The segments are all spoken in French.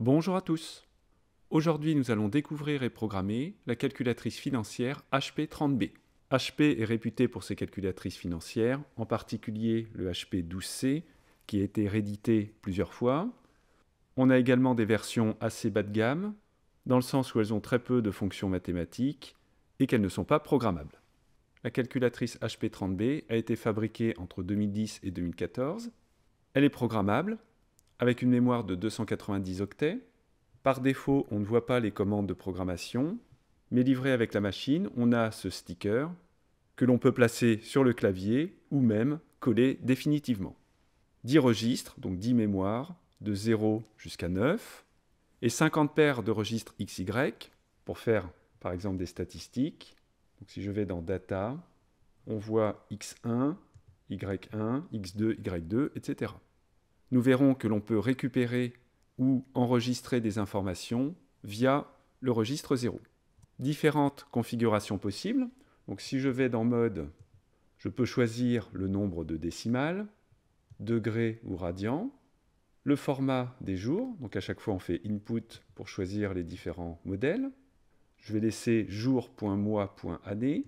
Bonjour à tous Aujourd'hui nous allons découvrir et programmer la calculatrice financière HP30B. HP est réputée pour ses calculatrices financières, en particulier le HP12C qui a été réédité plusieurs fois. On a également des versions assez bas de gamme, dans le sens où elles ont très peu de fonctions mathématiques et qu'elles ne sont pas programmables. La calculatrice HP30B a été fabriquée entre 2010 et 2014. Elle est programmable, avec une mémoire de 290 octets. Par défaut, on ne voit pas les commandes de programmation, mais livré avec la machine, on a ce sticker que l'on peut placer sur le clavier ou même coller définitivement. 10 registres, donc 10 mémoires, de 0 jusqu'à 9, et 50 paires de registres XY pour faire par exemple des statistiques. si je vais dans Data, on voit X1, Y1, X2, Y2, etc nous verrons que l'on peut récupérer ou enregistrer des informations via le registre 0. Différentes configurations possibles. Donc si je vais dans mode, je peux choisir le nombre de décimales, degrés ou radians, le format des jours, donc à chaque fois on fait input pour choisir les différents modèles. Je vais laisser jour.mois.année.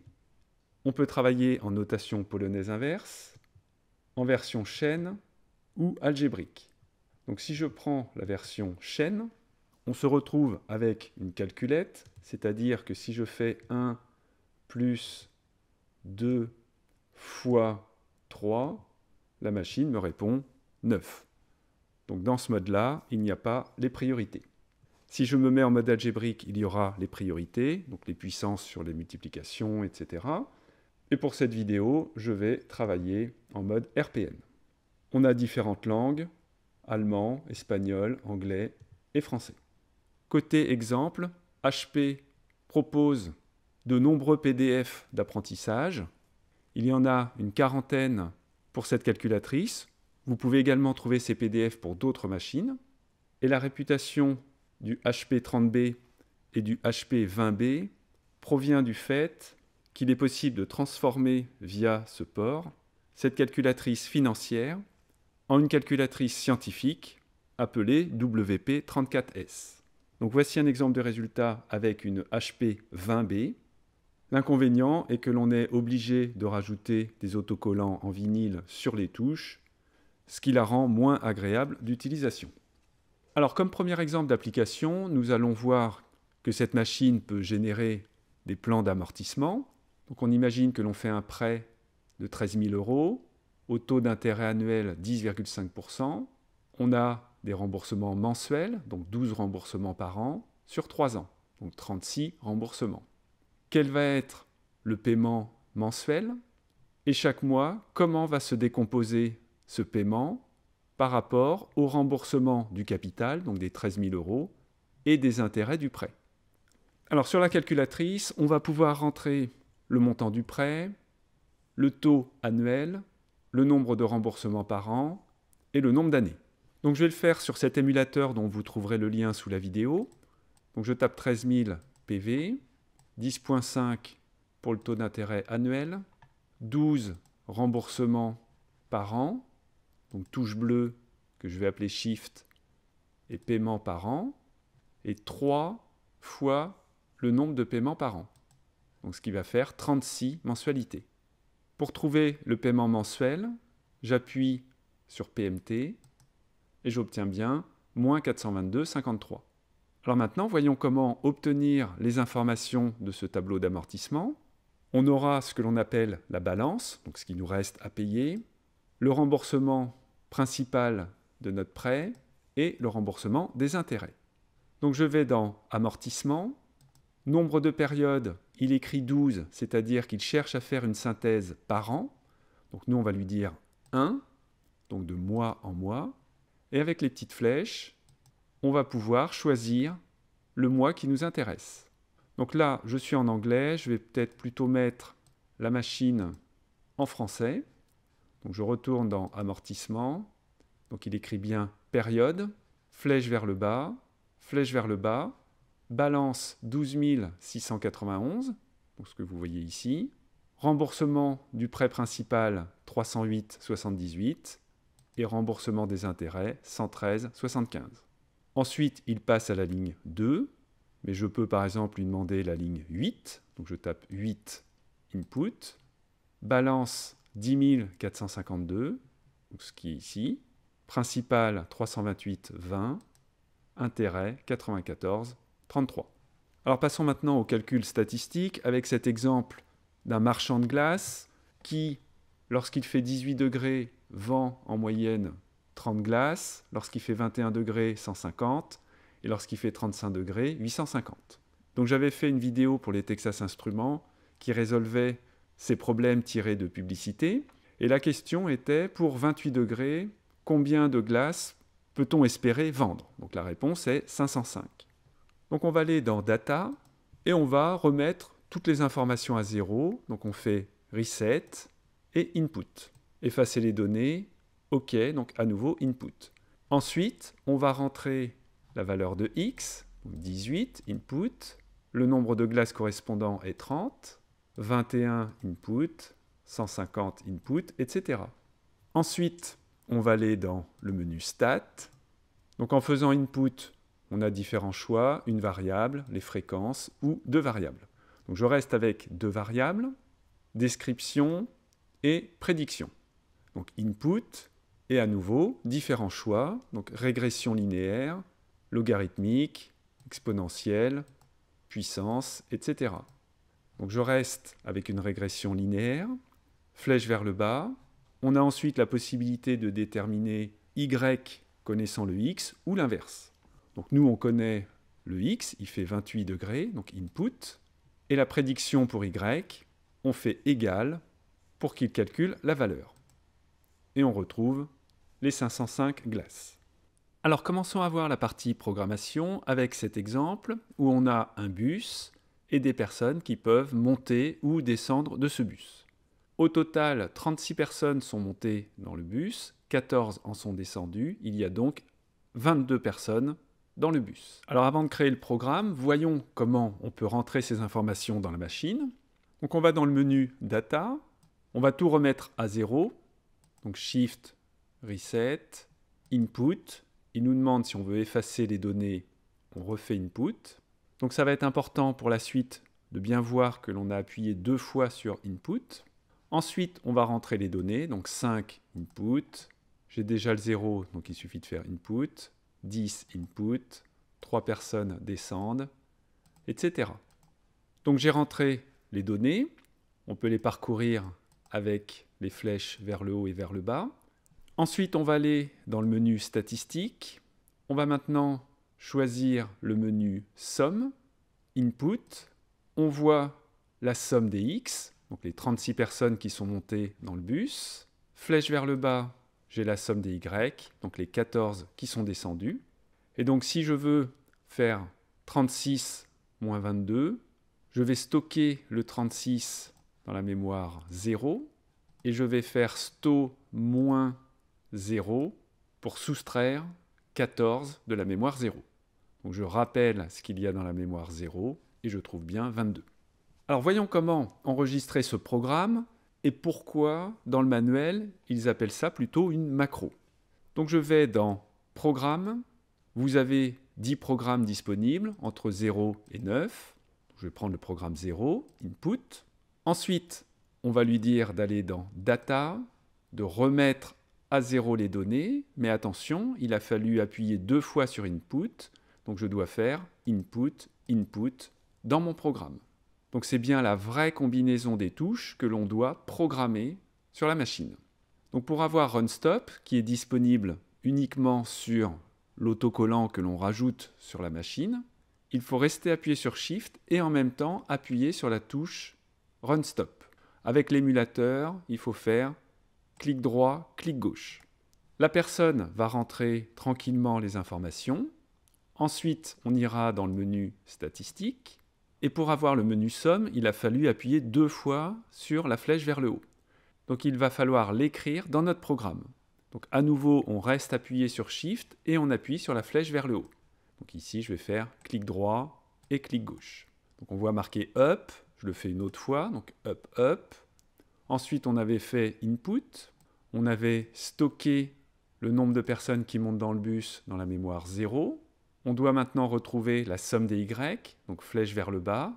On peut travailler en notation polonaise inverse, en version chaîne ou algébrique. Donc si je prends la version chaîne, on se retrouve avec une calculette, c'est-à-dire que si je fais 1 plus 2 fois 3, la machine me répond 9. Donc dans ce mode-là, il n'y a pas les priorités. Si je me mets en mode algébrique, il y aura les priorités, donc les puissances sur les multiplications, etc. Et pour cette vidéo, je vais travailler en mode RPN on a différentes langues, allemand, espagnol, anglais et français. Côté exemple, HP propose de nombreux PDF d'apprentissage. Il y en a une quarantaine pour cette calculatrice. Vous pouvez également trouver ces PDF pour d'autres machines. Et la réputation du HP30B et du HP20B provient du fait qu'il est possible de transformer via ce port cette calculatrice financière en une calculatrice scientifique appelée WP34S. Donc voici un exemple de résultat avec une HP 20B. L'inconvénient est que l'on est obligé de rajouter des autocollants en vinyle sur les touches, ce qui la rend moins agréable d'utilisation. Alors comme premier exemple d'application, nous allons voir que cette machine peut générer des plans d'amortissement. Donc on imagine que l'on fait un prêt de 13 000 euros, au taux d'intérêt annuel 10,5%. On a des remboursements mensuels, donc 12 remboursements par an, sur 3 ans, donc 36 remboursements. Quel va être le paiement mensuel Et chaque mois, comment va se décomposer ce paiement par rapport au remboursement du capital, donc des 13 000 euros, et des intérêts du prêt Alors sur la calculatrice, on va pouvoir rentrer le montant du prêt, le taux annuel, le nombre de remboursements par an et le nombre d'années. Donc je vais le faire sur cet émulateur dont vous trouverez le lien sous la vidéo. Donc je tape 13 000 PV, 10.5 pour le taux d'intérêt annuel, 12 remboursements par an, donc touche bleue que je vais appeler Shift et paiement par an, et 3 fois le nombre de paiements par an. Donc ce qui va faire 36 mensualités. Pour trouver le paiement mensuel, j'appuie sur PMT et j'obtiens bien moins 422,53. Alors maintenant, voyons comment obtenir les informations de ce tableau d'amortissement. On aura ce que l'on appelle la balance, donc ce qui nous reste à payer, le remboursement principal de notre prêt et le remboursement des intérêts. Donc je vais dans amortissement, nombre de périodes, il écrit 12, c'est-à-dire qu'il cherche à faire une synthèse par an. Donc nous, on va lui dire 1, donc de mois en mois. Et avec les petites flèches, on va pouvoir choisir le mois qui nous intéresse. Donc là, je suis en anglais, je vais peut-être plutôt mettre la machine en français. Donc je retourne dans amortissement. Donc il écrit bien période, flèche vers le bas, flèche vers le bas balance 12 691, ce que vous voyez ici, remboursement du prêt principal 308,78 et remboursement des intérêts 113,75. Ensuite, il passe à la ligne 2, mais je peux par exemple lui demander la ligne 8, donc je tape 8 input, balance 10 452, ce qui est ici, principal 328,20, intérêt 94 alors passons maintenant au calcul statistique avec cet exemple d'un marchand de glace qui, lorsqu'il fait 18 degrés, vend en moyenne 30 glaces, lorsqu'il fait 21 degrés, 150, et lorsqu'il fait 35 degrés, 850. Donc j'avais fait une vidéo pour les Texas Instruments qui résolvait ces problèmes tirés de publicité, et la question était, pour 28 degrés, combien de glaces peut-on espérer vendre Donc la réponse est 505. Donc on va aller dans Data et on va remettre toutes les informations à zéro. Donc on fait Reset et Input. Effacer les données, OK, donc à nouveau Input. Ensuite, on va rentrer la valeur de X, 18, Input. Le nombre de glaces correspondant est 30, 21, Input, 150, Input, etc. Ensuite, on va aller dans le menu Stat. Donc en faisant Input, on a différents choix, une variable, les fréquences, ou deux variables. Donc je reste avec deux variables, description et prédiction. Donc input et à nouveau différents choix, donc régression linéaire, logarithmique, exponentielle, puissance, etc. Donc je reste avec une régression linéaire, flèche vers le bas. On a ensuite la possibilité de déterminer y connaissant le x ou l'inverse. Donc nous, on connaît le x, il fait 28 degrés, donc input, et la prédiction pour y, on fait égal pour qu'il calcule la valeur. Et on retrouve les 505 glaces. Alors commençons à voir la partie programmation avec cet exemple où on a un bus et des personnes qui peuvent monter ou descendre de ce bus. Au total, 36 personnes sont montées dans le bus, 14 en sont descendues, il y a donc 22 personnes dans le bus. Alors avant de créer le programme, voyons comment on peut rentrer ces informations dans la machine. Donc on va dans le menu Data, on va tout remettre à zéro. Donc Shift, Reset, Input. Il nous demande si on veut effacer les données, on refait Input. Donc ça va être important pour la suite de bien voir que l'on a appuyé deux fois sur Input. Ensuite, on va rentrer les données, donc 5 Input. J'ai déjà le 0, donc il suffit de faire Input. 10 input, 3 personnes descendent, etc. Donc j'ai rentré les données, on peut les parcourir avec les flèches vers le haut et vers le bas. Ensuite, on va aller dans le menu statistiques. On va maintenant choisir le menu somme, input. On voit la somme des X, donc les 36 personnes qui sont montées dans le bus. Flèche vers le bas, j'ai la somme des Y, donc les 14 qui sont descendus. Et donc si je veux faire 36 moins 22, je vais stocker le 36 dans la mémoire 0, et je vais faire sto moins 0 pour soustraire 14 de la mémoire 0. Donc je rappelle ce qu'il y a dans la mémoire 0, et je trouve bien 22. Alors voyons comment enregistrer ce programme et pourquoi dans le manuel ils appellent ça plutôt une macro. Donc je vais dans Programme, vous avez 10 programmes disponibles entre 0 et 9. Je vais prendre le programme 0, Input. Ensuite, on va lui dire d'aller dans Data, de remettre à 0 les données, mais attention, il a fallu appuyer deux fois sur Input, donc je dois faire Input, Input dans mon programme. Donc c'est bien la vraie combinaison des touches que l'on doit programmer sur la machine. Donc pour avoir Run-Stop, qui est disponible uniquement sur l'autocollant que l'on rajoute sur la machine, il faut rester appuyé sur Shift et en même temps appuyer sur la touche Run Stop. Avec l'émulateur, il faut faire clic droit, clic gauche. La personne va rentrer tranquillement les informations. Ensuite, on ira dans le menu Statistiques et pour avoir le menu somme, il a fallu appuyer deux fois sur la flèche vers le haut. Donc il va falloir l'écrire dans notre programme. Donc à nouveau, on reste appuyé sur Shift et on appuie sur la flèche vers le haut. Donc ici, je vais faire clic droit et clic gauche. Donc on voit marqué Up, je le fais une autre fois, donc Up, Up. Ensuite, on avait fait Input, on avait stocké le nombre de personnes qui montent dans le bus dans la mémoire 0. On doit maintenant retrouver la somme des Y, donc flèche vers le bas.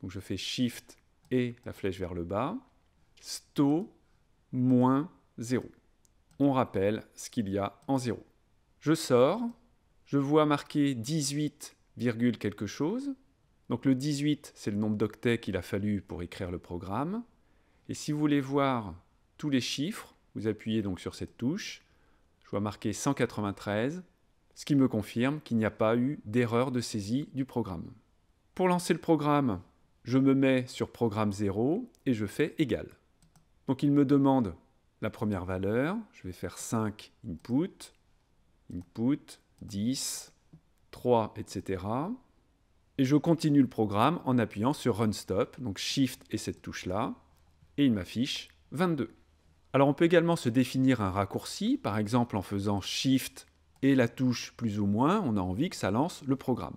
Donc je fais Shift et la flèche vers le bas. Sto moins 0. On rappelle ce qu'il y a en 0. Je sors, je vois marqué 18, quelque chose. Donc le 18, c'est le nombre d'octets qu'il a fallu pour écrire le programme. Et si vous voulez voir tous les chiffres, vous appuyez donc sur cette touche. Je vois marqué 193, ce qui me confirme qu'il n'y a pas eu d'erreur de saisie du programme. Pour lancer le programme, je me mets sur programme 0 et je fais égal. Donc il me demande la première valeur, je vais faire 5 input, input, 10, 3, etc. Et je continue le programme en appuyant sur Run Stop, donc Shift et cette touche-là, et il m'affiche 22. Alors on peut également se définir un raccourci, par exemple en faisant Shift et la touche plus ou moins, on a envie que ça lance le programme.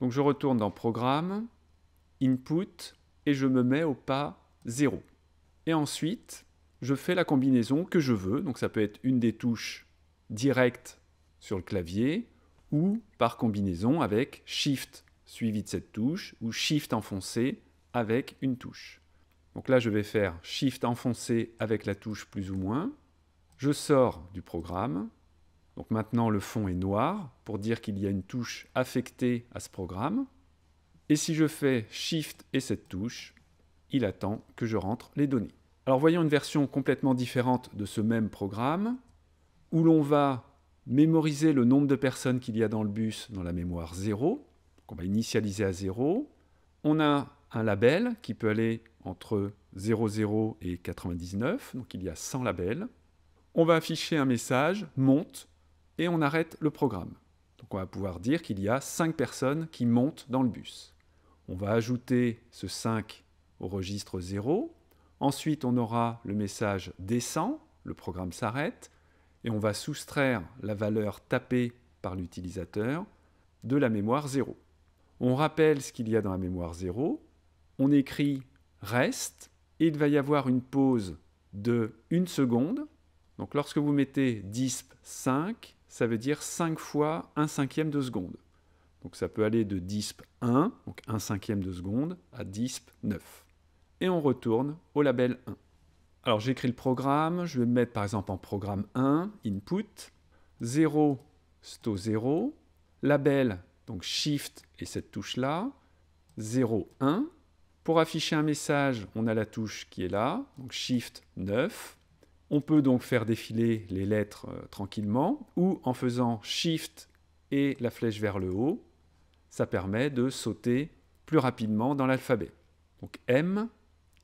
Donc je retourne dans Programme, Input, et je me mets au pas 0. Et ensuite, je fais la combinaison que je veux, donc ça peut être une des touches directes sur le clavier, ou par combinaison avec Shift suivi de cette touche, ou Shift enfoncé avec une touche. Donc là, je vais faire Shift enfoncé avec la touche plus ou moins. Je sors du programme, donc maintenant, le fond est noir pour dire qu'il y a une touche affectée à ce programme. Et si je fais Shift et cette touche, il attend que je rentre les données. Alors voyons une version complètement différente de ce même programme, où l'on va mémoriser le nombre de personnes qu'il y a dans le bus dans la mémoire 0, qu'on va initialiser à 0. On a un label qui peut aller entre 00 et 99, donc il y a 100 labels. On va afficher un message monte et on arrête le programme. Donc on va pouvoir dire qu'il y a 5 personnes qui montent dans le bus. On va ajouter ce 5 au registre 0. Ensuite, on aura le message descend, le programme s'arrête, et on va soustraire la valeur tapée par l'utilisateur de la mémoire 0. On rappelle ce qu'il y a dans la mémoire 0, on écrit reste, et il va y avoir une pause de 1 seconde. Donc lorsque vous mettez disp 5, ça veut dire 5 fois 1 cinquième de seconde. Donc ça peut aller de disp 1, donc 1 cinquième de seconde, à disp 9. Et on retourne au label 1. Alors j'écris le programme, je vais me mettre par exemple en programme 1, input, 0, sto 0, label, donc shift et cette touche-là, 0, 1. Pour afficher un message, on a la touche qui est là, donc shift 9, on peut donc faire défiler les lettres euh, tranquillement ou en faisant Shift et la flèche vers le haut, ça permet de sauter plus rapidement dans l'alphabet. Donc M,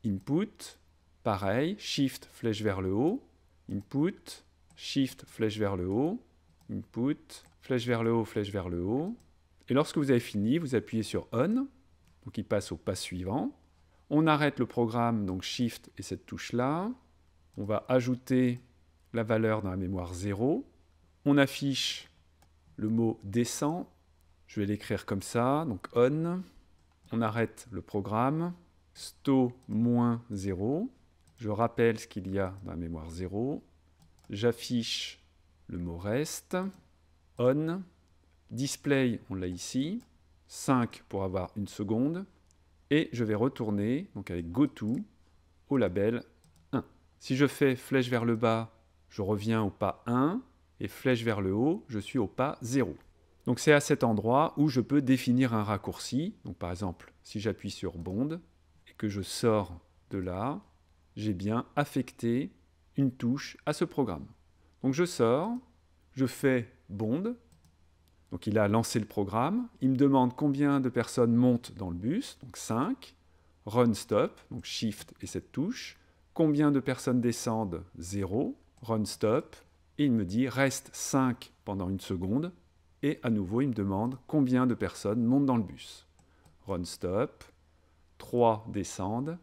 input, pareil, Shift, flèche vers le haut, input, Shift, flèche vers le haut, input, flèche vers le haut, flèche vers le haut. Et lorsque vous avez fini, vous appuyez sur On, donc il passe au pas suivant. On arrête le programme, donc Shift et cette touche-là on va ajouter la valeur dans la mémoire 0. On affiche le mot descend. Je vais l'écrire comme ça, donc on. On arrête le programme. sto-0. Je rappelle ce qu'il y a dans la mémoire 0. J'affiche le mot reste. On. Display, on l'a ici. 5 pour avoir une seconde. Et je vais retourner, donc avec goto, au label si je fais flèche vers le bas, je reviens au pas 1, et flèche vers le haut, je suis au pas 0. Donc c'est à cet endroit où je peux définir un raccourci. Donc par exemple, si j'appuie sur Bond et que je sors de là, j'ai bien affecté une touche à ce programme. Donc je sors, je fais Bond, donc il a lancé le programme, il me demande combien de personnes montent dans le bus, donc 5, Run Stop, donc Shift et cette touche, Combien de personnes descendent 0. Run stop. Et il me dit reste 5 pendant une seconde. Et à nouveau, il me demande combien de personnes montent dans le bus. Run stop. 3 descendent.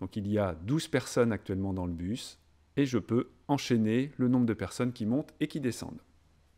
Donc il y a 12 personnes actuellement dans le bus. Et je peux enchaîner le nombre de personnes qui montent et qui descendent.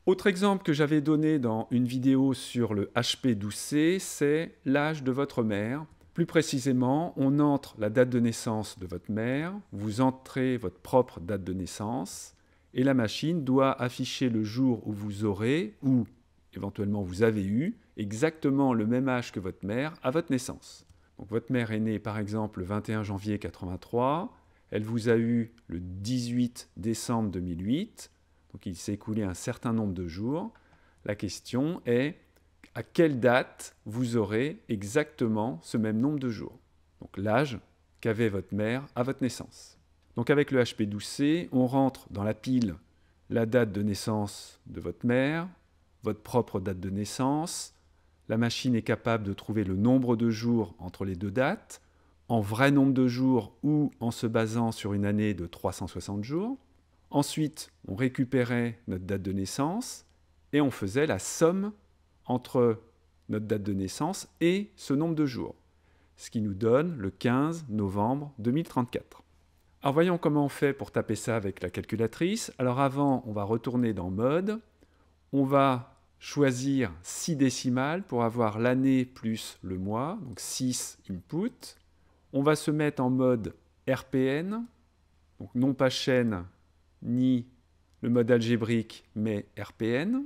Autre exemple que j'avais donné dans une vidéo sur le HP 12C, c'est l'âge de votre mère plus précisément, on entre la date de naissance de votre mère, vous entrez votre propre date de naissance, et la machine doit afficher le jour où vous aurez, ou éventuellement vous avez eu, exactement le même âge que votre mère à votre naissance. Donc votre mère est née par exemple le 21 janvier 83, elle vous a eu le 18 décembre 2008, donc il s'est écoulé un certain nombre de jours. La question est, à quelle date vous aurez exactement ce même nombre de jours. Donc l'âge qu'avait votre mère à votre naissance. Donc avec le HP12C, on rentre dans la pile la date de naissance de votre mère, votre propre date de naissance. La machine est capable de trouver le nombre de jours entre les deux dates, en vrai nombre de jours ou en se basant sur une année de 360 jours. Ensuite, on récupérait notre date de naissance et on faisait la somme entre notre date de naissance et ce nombre de jours, ce qui nous donne le 15 novembre 2034. Alors voyons comment on fait pour taper ça avec la calculatrice. Alors avant, on va retourner dans mode, on va choisir 6 décimales pour avoir l'année plus le mois, donc 6 input. On va se mettre en mode RPN, donc non pas chaîne ni le mode algébrique, mais RPN.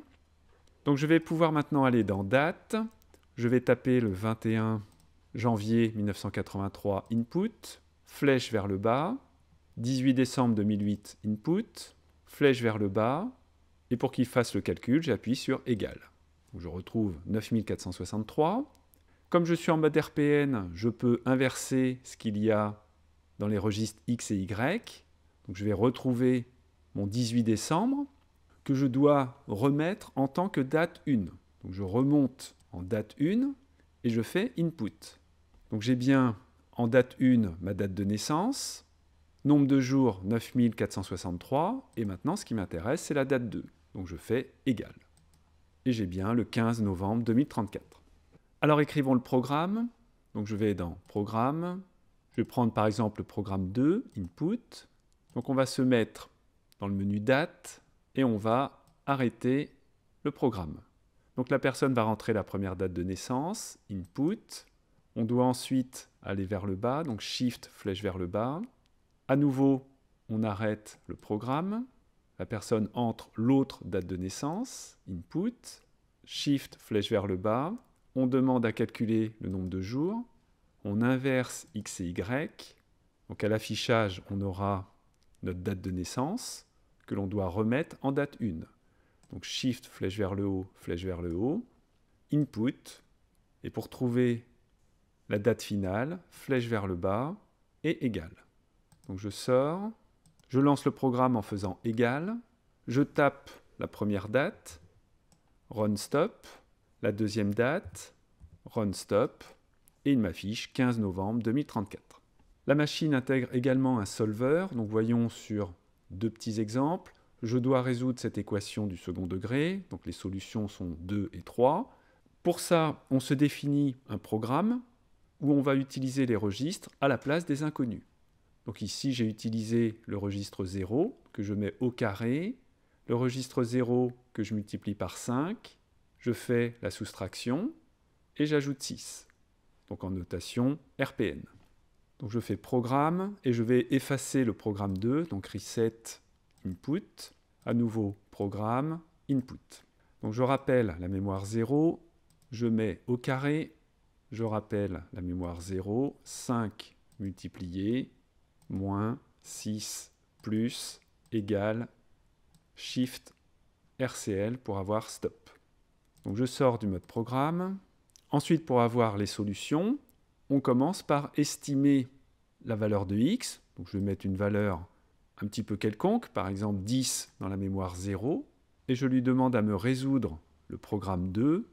Donc je vais pouvoir maintenant aller dans date. Je vais taper le 21 janvier 1983 input, flèche vers le bas, 18 décembre 2008 input, flèche vers le bas, et pour qu'il fasse le calcul, j'appuie sur égal. je retrouve 9463. Comme je suis en mode RPN, je peux inverser ce qu'il y a dans les registres X et Y. je vais retrouver mon 18 décembre que je dois remettre en tant que date 1. Donc je remonte en date 1 et je fais input. Donc j'ai bien en date 1 ma date de naissance, nombre de jours 9463, et maintenant ce qui m'intéresse c'est la date 2. Donc je fais égal. Et j'ai bien le 15 novembre 2034. Alors écrivons le programme. Donc je vais dans Programme. Je vais prendre par exemple le programme 2, Input. Donc on va se mettre dans le menu Date, et on va arrêter le programme. Donc la personne va rentrer la première date de naissance, input. On doit ensuite aller vers le bas, donc shift, flèche vers le bas. À nouveau, on arrête le programme. La personne entre l'autre date de naissance, input. Shift, flèche vers le bas. On demande à calculer le nombre de jours. On inverse x et y. Donc à l'affichage, on aura notre date de naissance que l'on doit remettre en date 1. Donc Shift, flèche vers le haut, flèche vers le haut, Input, et pour trouver la date finale, flèche vers le bas, et égal. Donc je sors, je lance le programme en faisant égal, je tape la première date, run stop, la deuxième date, run stop, et il m'affiche 15 novembre 2034. La machine intègre également un solver, donc voyons sur deux petits exemples. Je dois résoudre cette équation du second degré, donc les solutions sont 2 et 3. Pour ça, on se définit un programme où on va utiliser les registres à la place des inconnus. Donc ici, j'ai utilisé le registre 0 que je mets au carré, le registre 0 que je multiplie par 5, je fais la soustraction et j'ajoute 6. Donc en notation RPN. Donc je fais programme et je vais effacer le programme 2, donc reset input, à nouveau programme input. Donc je rappelle la mémoire 0, je mets au carré, je rappelle la mémoire 0, 5 multiplié, moins 6 plus égal, shift RCL pour avoir stop. Donc je sors du mode programme. Ensuite pour avoir les solutions, on commence par estimer la valeur de x. Donc je vais mettre une valeur un petit peu quelconque, par exemple 10 dans la mémoire 0, et je lui demande à me résoudre le programme 2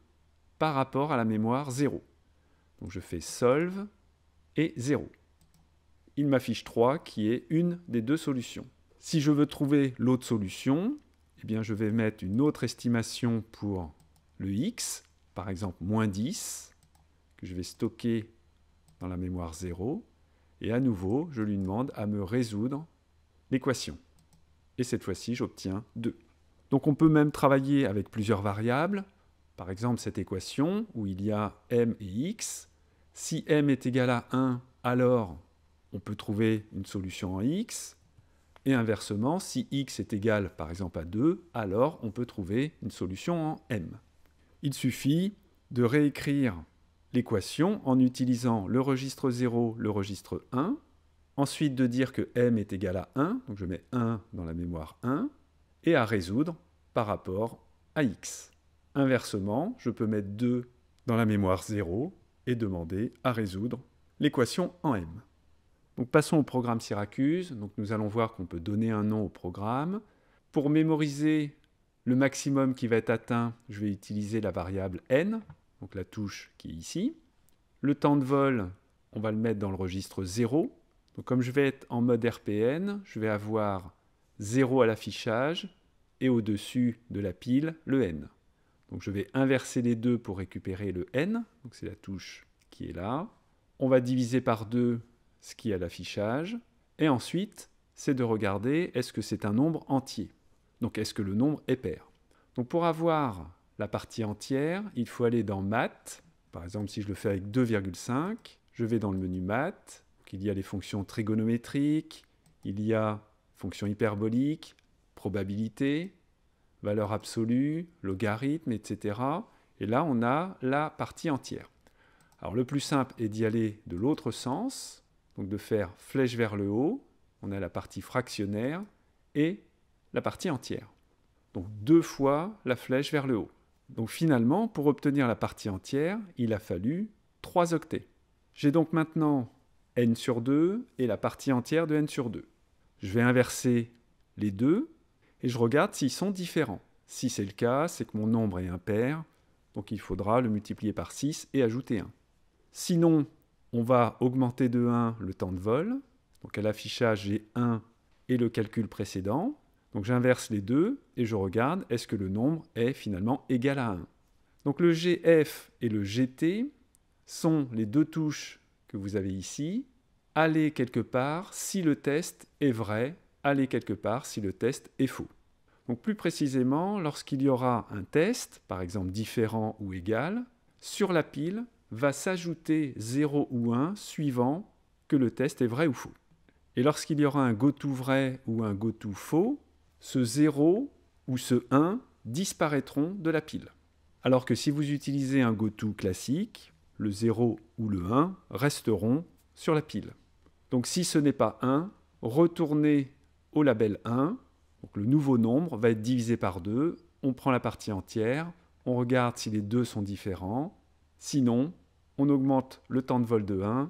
par rapport à la mémoire 0. Donc je fais solve et 0. Il m'affiche 3 qui est une des deux solutions. Si je veux trouver l'autre solution, eh bien je vais mettre une autre estimation pour le x, par exemple moins 10, que je vais stocker dans la mémoire 0, et à nouveau, je lui demande à me résoudre l'équation. Et cette fois-ci, j'obtiens 2. Donc on peut même travailler avec plusieurs variables, par exemple cette équation où il y a m et x. Si m est égal à 1, alors on peut trouver une solution en x. Et inversement, si x est égal par exemple à 2, alors on peut trouver une solution en m. Il suffit de réécrire l'équation en utilisant le registre 0, le registre 1, ensuite de dire que m est égal à 1, donc je mets 1 dans la mémoire 1, et à résoudre par rapport à x. Inversement, je peux mettre 2 dans la mémoire 0 et demander à résoudre l'équation en m. passons au programme Syracuse. Donc nous allons voir qu'on peut donner un nom au programme. Pour mémoriser le maximum qui va être atteint, je vais utiliser la variable n donc la touche qui est ici. Le temps de vol, on va le mettre dans le registre 0. Donc comme je vais être en mode RPN, je vais avoir 0 à l'affichage et au-dessus de la pile, le N. Donc je vais inverser les deux pour récupérer le N, donc c'est la touche qui est là. On va diviser par 2 ce qui est à l'affichage, et ensuite, c'est de regarder est-ce que c'est un nombre entier. Donc est-ce que le nombre est pair. Donc pour avoir la partie entière, il faut aller dans Maths. Par exemple, si je le fais avec 2,5, je vais dans le menu Math. il y a les fonctions trigonométriques, il y a fonction hyperbolique, probabilité, valeur absolue, logarithme, etc. Et là, on a la partie entière. Alors, le plus simple est d'y aller de l'autre sens, donc de faire flèche vers le haut. On a la partie fractionnaire et la partie entière. Donc deux fois la flèche vers le haut. Donc finalement, pour obtenir la partie entière, il a fallu 3 octets. J'ai donc maintenant n sur 2 et la partie entière de n sur 2. Je vais inverser les deux et je regarde s'ils sont différents. Si c'est le cas, c'est que mon nombre est impair, donc il faudra le multiplier par 6 et ajouter 1. Sinon, on va augmenter de 1 le temps de vol. Donc à l'affichage, j'ai 1 et le calcul précédent. Donc j'inverse les deux et je regarde est-ce que le nombre est finalement égal à 1. Donc le GF et le GT sont les deux touches que vous avez ici. Allez quelque part si le test est vrai, allez quelque part si le test est faux. Donc plus précisément, lorsqu'il y aura un test, par exemple différent ou égal, sur la pile va s'ajouter 0 ou 1 suivant que le test est vrai ou faux. Et lorsqu'il y aura un goto vrai ou un goto faux, ce 0 ou ce 1 disparaîtront de la pile. Alors que si vous utilisez un goto classique, le 0 ou le 1 resteront sur la pile. Donc si ce n'est pas 1, retournez au label 1, donc le nouveau nombre va être divisé par 2, on prend la partie entière, on regarde si les deux sont différents, sinon on augmente le temps de vol de 1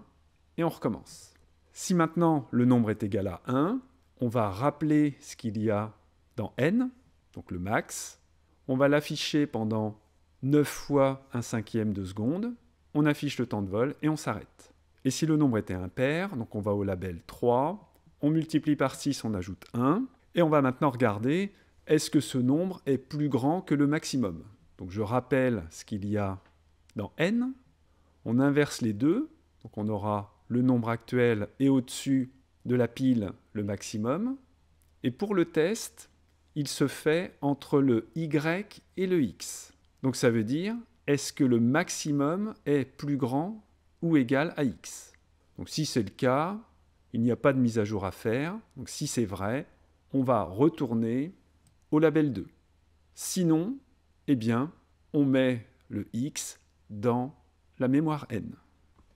et on recommence. Si maintenant le nombre est égal à 1, on va rappeler ce qu'il y a dans n, donc le max. On va l'afficher pendant 9 fois 1 cinquième de seconde. On affiche le temps de vol et on s'arrête. Et si le nombre était impair, donc on va au label 3, on multiplie par 6, on ajoute 1, et on va maintenant regarder est-ce que ce nombre est plus grand que le maximum. Donc je rappelle ce qu'il y a dans n, on inverse les deux, donc on aura le nombre actuel et au-dessus de la pile le maximum. Et pour le test, il se fait entre le y et le x. Donc ça veut dire, est-ce que le maximum est plus grand ou égal à x Donc si c'est le cas, il n'y a pas de mise à jour à faire. Donc si c'est vrai, on va retourner au label 2. Sinon, eh bien, on met le x dans la mémoire n.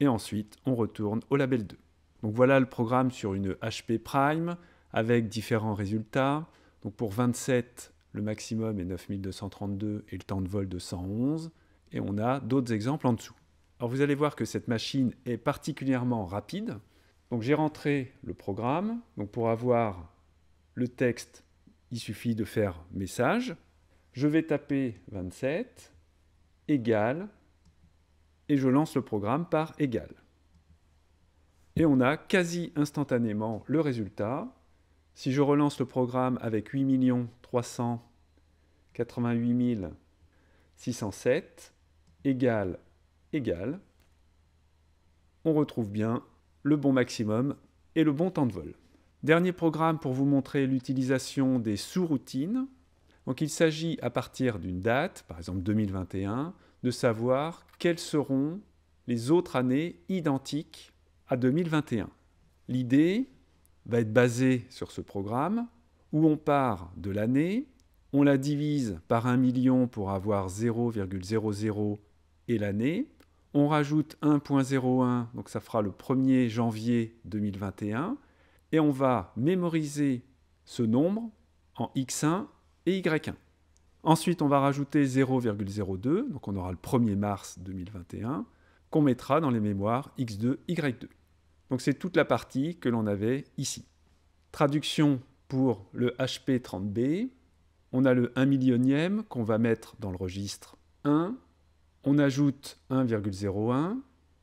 Et ensuite, on retourne au label 2. Donc voilà le programme sur une HP Prime avec différents résultats. Donc pour 27, le maximum est 9232 et le temps de vol de 111. Et on a d'autres exemples en dessous. Alors vous allez voir que cette machine est particulièrement rapide. Donc j'ai rentré le programme. Donc pour avoir le texte, il suffit de faire message. Je vais taper 27 égal, et je lance le programme par égal. Et on a quasi instantanément le résultat si je relance le programme avec 8 388 607 égale on retrouve bien le bon maximum et le bon temps de vol. Dernier programme pour vous montrer l'utilisation des sous-routines. Donc il s'agit à partir d'une date, par exemple 2021, de savoir quelles seront les autres années identiques à 2021. L'idée, va être basé sur ce programme, où on part de l'année, on la divise par 1 million pour avoir 0,00 et l'année, on rajoute 1.01, donc ça fera le 1er janvier 2021, et on va mémoriser ce nombre en x1 et y1. Ensuite, on va rajouter 0,02, donc on aura le 1er mars 2021, qu'on mettra dans les mémoires x2, y2. Donc c'est toute la partie que l'on avait ici. Traduction pour le HP30B, on a le 1 millionième qu'on va mettre dans le registre 1, on ajoute 1,01,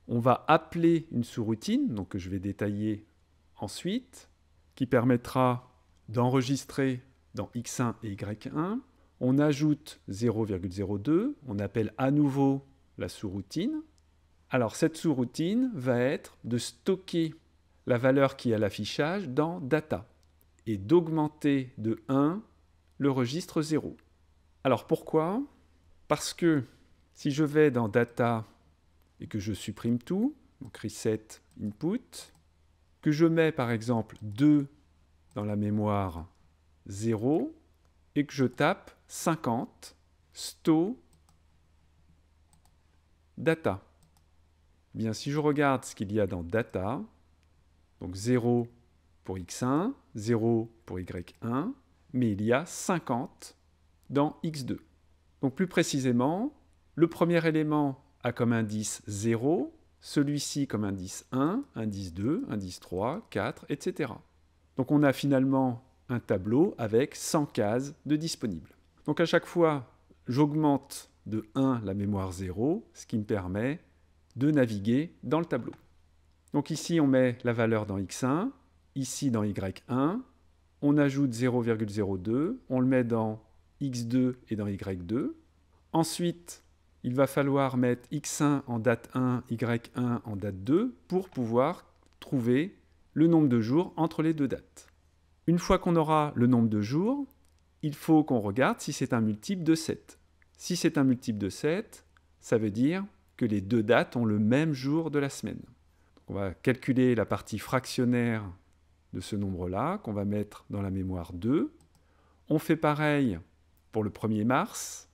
on va appeler une sous-routine, donc que je vais détailler ensuite, qui permettra d'enregistrer dans x1 et y1, on ajoute 0,02, on appelle à nouveau la sous-routine, alors cette sous-routine va être de stocker la valeur qui est à l'affichage dans data et d'augmenter de 1 le registre 0. Alors pourquoi Parce que si je vais dans data et que je supprime tout, donc reset input, que je mets par exemple 2 dans la mémoire 0 et que je tape 50 sto data. Eh si je regarde ce qu'il y a dans data, donc 0 pour x1, 0 pour y1, mais il y a 50 dans x2. Donc plus précisément, le premier élément a comme indice 0, celui-ci comme indice 1, indice 2, indice 3, 4, etc. Donc on a finalement un tableau avec 100 cases de disponibles. Donc à chaque fois, j'augmente de 1 la mémoire 0, ce qui me permet de naviguer dans le tableau. Donc ici, on met la valeur dans x1, ici dans y1, on ajoute 0,02, on le met dans x2 et dans y2. Ensuite, il va falloir mettre x1 en date 1, y1 en date 2 pour pouvoir trouver le nombre de jours entre les deux dates. Une fois qu'on aura le nombre de jours, il faut qu'on regarde si c'est un multiple de 7. Si c'est un multiple de 7, ça veut dire que les deux dates ont le même jour de la semaine. on va calculer la partie fractionnaire de ce nombre-là, qu'on va mettre dans la mémoire 2. On fait pareil pour le 1er mars,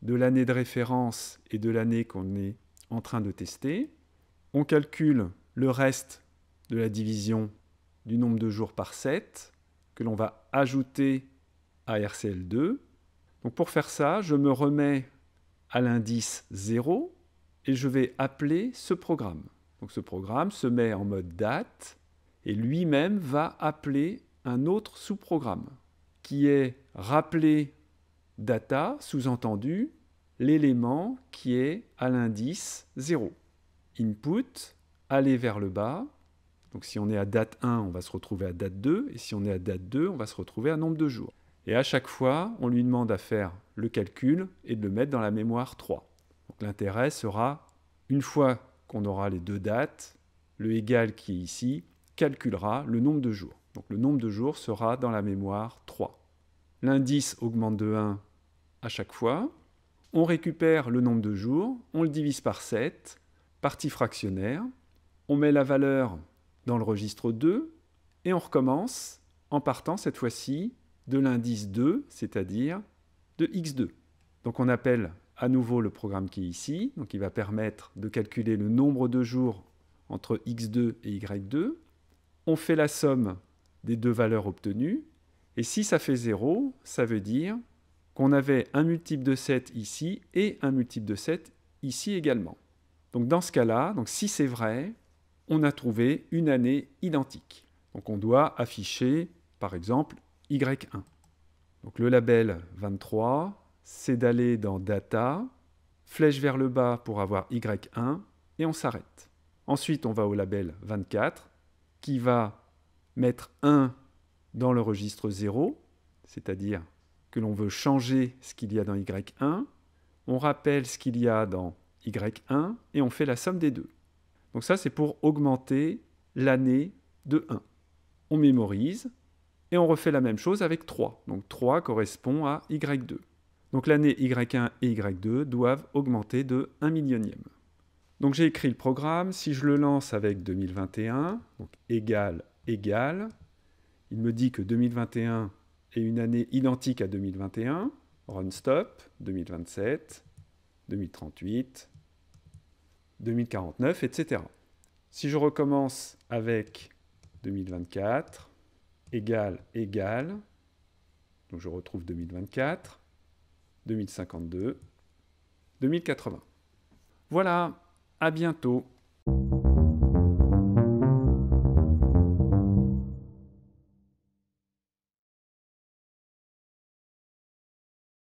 de l'année de référence et de l'année qu'on est en train de tester. On calcule le reste de la division du nombre de jours par 7 que l'on va ajouter à RCL2. Donc pour faire ça, je me remets à l'indice 0 et je vais appeler ce programme. Donc ce programme se met en mode date et lui-même va appeler un autre sous-programme qui est rappelé data, sous-entendu l'élément qui est à l'indice 0. Input, aller vers le bas. Donc si on est à date 1, on va se retrouver à date 2, et si on est à date 2, on va se retrouver à nombre de jours. Et à chaque fois, on lui demande à faire le calcul et de le mettre dans la mémoire 3 l'intérêt sera, une fois qu'on aura les deux dates, le égal qui est ici calculera le nombre de jours. Donc le nombre de jours sera dans la mémoire 3. L'indice augmente de 1 à chaque fois. On récupère le nombre de jours, on le divise par 7, partie fractionnaire, on met la valeur dans le registre 2 et on recommence en partant cette fois-ci de l'indice 2, c'est-à-dire de x2. Donc on appelle à nouveau le programme qui est ici. Donc il va permettre de calculer le nombre de jours entre x2 et y2. On fait la somme des deux valeurs obtenues. Et si ça fait 0, ça veut dire qu'on avait un multiple de 7 ici et un multiple de 7 ici également. Donc dans ce cas-là, si c'est vrai, on a trouvé une année identique. Donc on doit afficher, par exemple, Y1. Donc le label 23, c'est d'aller dans Data, flèche vers le bas pour avoir Y1, et on s'arrête. Ensuite, on va au label 24, qui va mettre 1 dans le registre 0, c'est-à-dire que l'on veut changer ce qu'il y a dans Y1, on rappelle ce qu'il y a dans Y1, et on fait la somme des deux. Donc ça, c'est pour augmenter l'année de 1. On mémorise, et on refait la même chose avec 3. Donc 3 correspond à Y2. Donc l'année Y1 et Y2 doivent augmenter de 1 millionième. Donc j'ai écrit le programme, si je le lance avec 2021, donc égal, égal, il me dit que 2021 est une année identique à 2021, run stop, 2027, 2038, 2049, etc. Si je recommence avec 2024, égal, égal, donc je retrouve 2024, 2052, 2080. Voilà, à bientôt